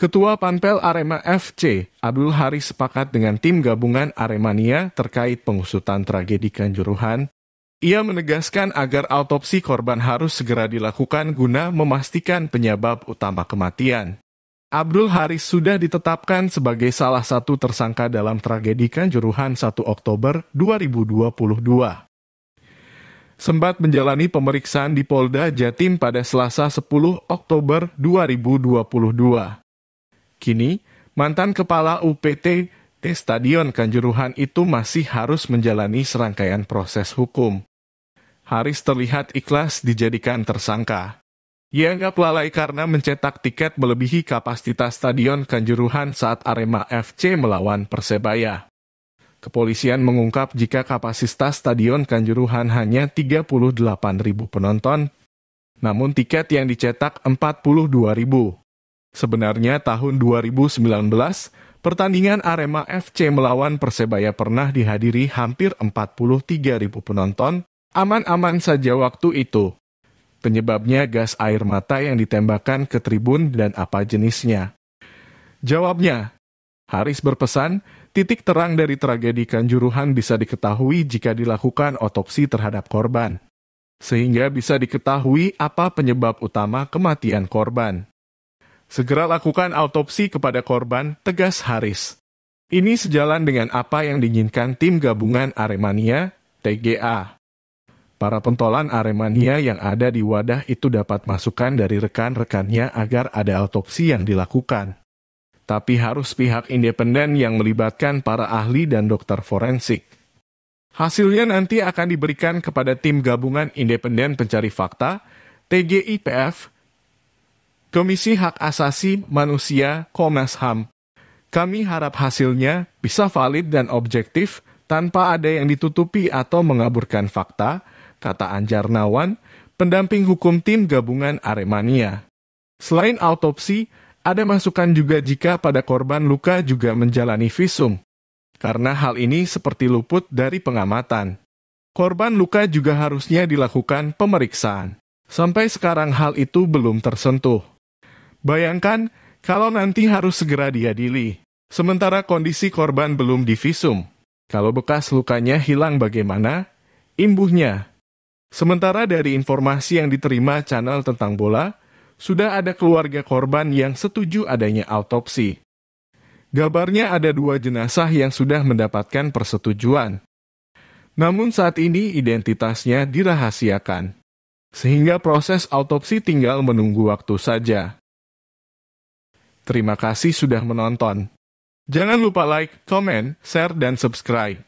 Ketua Panpel Arema FC, Abdul Haris sepakat dengan tim gabungan Aremania terkait pengusutan tragedi Kanjuruhan. Ia menegaskan agar autopsi korban harus segera dilakukan guna memastikan penyebab utama kematian. Abdul Haris sudah ditetapkan sebagai salah satu tersangka dalam tragedi Kanjuruhan 1 Oktober 2022. Sempat menjalani pemeriksaan di Polda Jatim pada Selasa 10 Oktober 2022. Kini, mantan kepala UPT T Stadion Kanjuruhan itu masih harus menjalani serangkaian proses hukum. Haris terlihat ikhlas dijadikan tersangka. Dianggap lalai karena mencetak tiket melebihi kapasitas Stadion Kanjuruhan saat Arema FC melawan Persebaya. Kepolisian mengungkap jika kapasitas Stadion Kanjuruhan hanya 38.000 penonton, namun tiket yang dicetak 42.000. Sebenarnya tahun 2019, pertandingan Arema FC melawan Persebaya pernah dihadiri hampir 43.000 penonton, aman-aman saja waktu itu. Penyebabnya gas air mata yang ditembakkan ke tribun dan apa jenisnya. Jawabnya, Haris berpesan, titik terang dari tragedi Kanjuruhan bisa diketahui jika dilakukan otopsi terhadap korban. Sehingga bisa diketahui apa penyebab utama kematian korban. Segera lakukan autopsi kepada korban, tegas Haris. Ini sejalan dengan apa yang diinginkan tim gabungan Aremania, TGA. Para pentolan Aremania yang ada di wadah itu dapat masukan dari rekan-rekannya agar ada autopsi yang dilakukan. Tapi harus pihak independen yang melibatkan para ahli dan dokter forensik. Hasilnya nanti akan diberikan kepada tim gabungan independen pencari fakta, TGIPF, Komisi Hak Asasi Manusia Komnas HAM. Kami harap hasilnya bisa valid dan objektif tanpa ada yang ditutupi atau mengaburkan fakta, kata Anjar Nawan, pendamping hukum tim gabungan Aremania. Selain autopsi, ada masukan juga jika pada korban luka juga menjalani visum. Karena hal ini seperti luput dari pengamatan. Korban luka juga harusnya dilakukan pemeriksaan. Sampai sekarang hal itu belum tersentuh. Bayangkan kalau nanti harus segera diadili, sementara kondisi korban belum divisum. Kalau bekas lukanya hilang bagaimana? Imbuhnya Sementara dari informasi yang diterima channel tentang bola, sudah ada keluarga korban yang setuju adanya autopsi. Gabarnya ada dua jenazah yang sudah mendapatkan persetujuan. Namun saat ini identitasnya dirahasiakan. Sehingga proses autopsi tinggal menunggu waktu saja. Terima kasih sudah menonton. Jangan lupa like, comment, share, dan subscribe.